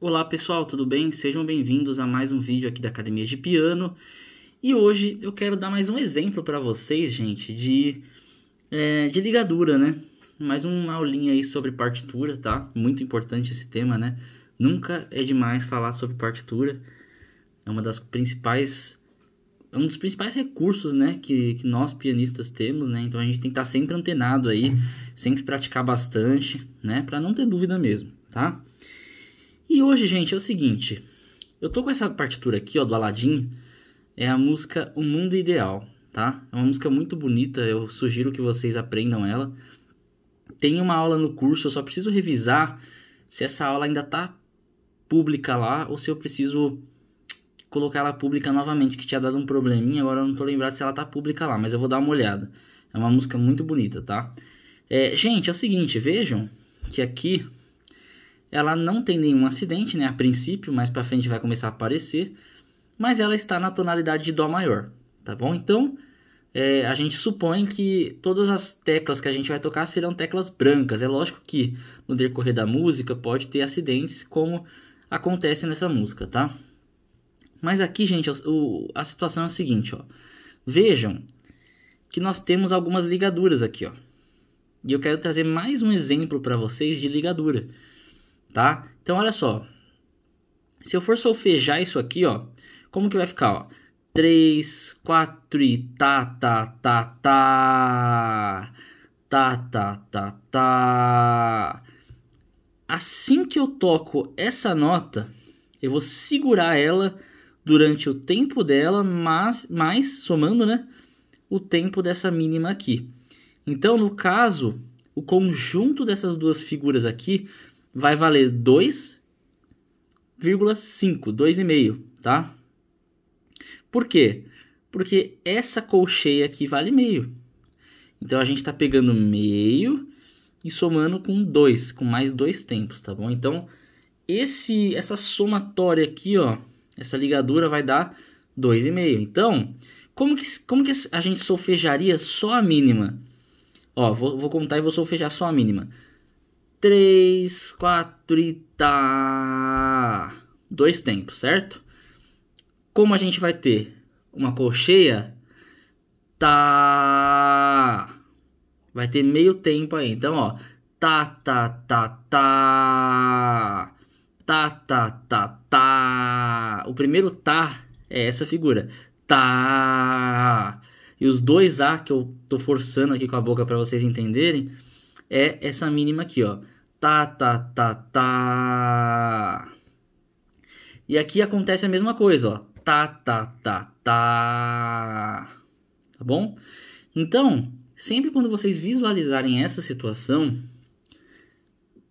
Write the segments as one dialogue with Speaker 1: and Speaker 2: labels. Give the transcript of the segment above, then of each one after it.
Speaker 1: Olá pessoal, tudo bem? Sejam bem-vindos a mais um vídeo aqui da Academia de Piano. E hoje eu quero dar mais um exemplo para vocês, gente, de, é, de ligadura, né? Mais uma aulinha aí sobre partitura, tá? Muito importante esse tema, né? Nunca é demais falar sobre partitura. É uma das principais é um dos principais recursos, né, que, que nós pianistas temos, né? Então a gente tem que estar tá sempre antenado aí, sempre praticar bastante, né, para não ter dúvida mesmo, tá? E hoje, gente, é o seguinte. Eu tô com essa partitura aqui, ó, do Aladdin. É a música O Mundo Ideal, tá? É uma música muito bonita, eu sugiro que vocês aprendam ela. Tem uma aula no curso, eu só preciso revisar se essa aula ainda tá pública lá ou se eu preciso colocar ela pública novamente, que tinha dado um probleminha, agora eu não tô lembrado se ela tá pública lá, mas eu vou dar uma olhada. É uma música muito bonita, tá? É, gente, é o seguinte, vejam que aqui ela não tem nenhum acidente, né, a princípio, mas para frente vai começar a aparecer, mas ela está na tonalidade de dó maior, tá bom? Então, é, a gente supõe que todas as teclas que a gente vai tocar serão teclas brancas. É lógico que no decorrer da música pode ter acidentes, como acontece nessa música, tá? Mas aqui, gente, o, a situação é o seguinte, ó. Vejam que nós temos algumas ligaduras aqui, ó. E eu quero trazer mais um exemplo para vocês de ligadura tá? Então olha só. Se eu for solfejar isso aqui, ó, como que vai ficar, ó? 3, 4 e tá, tá, tá, tá. Tá, tá, tá, tá. Assim que eu toco essa nota, eu vou segurar ela durante o tempo dela, mas mais somando, né, o tempo dessa mínima aqui. Então, no caso, o conjunto dessas duas figuras aqui vai valer 2,5, 2,5, tá? Por quê? Porque essa colcheia aqui vale meio. Então a gente está pegando meio e somando com 2, com mais dois tempos, tá bom? Então esse essa somatória aqui, ó, essa ligadura vai dar 2,5. Então, como que, como que a gente solfejaria só a mínima? Ó, vou, vou contar e vou solfejar só a mínima. 3, 4 e tá. Dois tempos, certo? Como a gente vai ter uma colcheia, tá. Vai ter meio tempo aí. Então, ó, tá, tá, tá, tá. Tá, tá, tá, tá. O primeiro tá é essa figura. Tá. E os dois A que eu tô forçando aqui com a boca para vocês entenderem é essa mínima aqui, ó Tá, tá, tá, tá. E aqui acontece a mesma coisa, ó. Tá, tá, tá, tá. Tá bom? Então, sempre quando vocês visualizarem essa situação,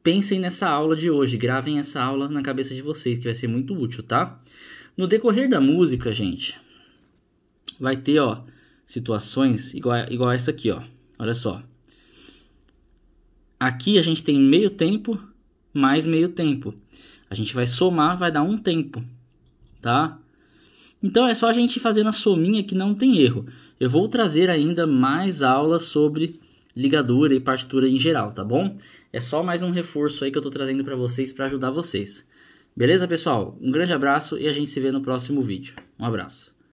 Speaker 1: pensem nessa aula de hoje, gravem essa aula na cabeça de vocês, que vai ser muito útil, tá? No decorrer da música, gente, vai ter, ó, situações igual, igual essa aqui, ó. Olha só. Aqui a gente tem meio tempo mais meio tempo. A gente vai somar, vai dar um tempo, tá? Então é só a gente fazer na sominha que não tem erro. Eu vou trazer ainda mais aulas sobre ligadura e partitura em geral, tá bom? É só mais um reforço aí que eu tô trazendo para vocês para ajudar vocês. Beleza, pessoal? Um grande abraço e a gente se vê no próximo vídeo. Um abraço.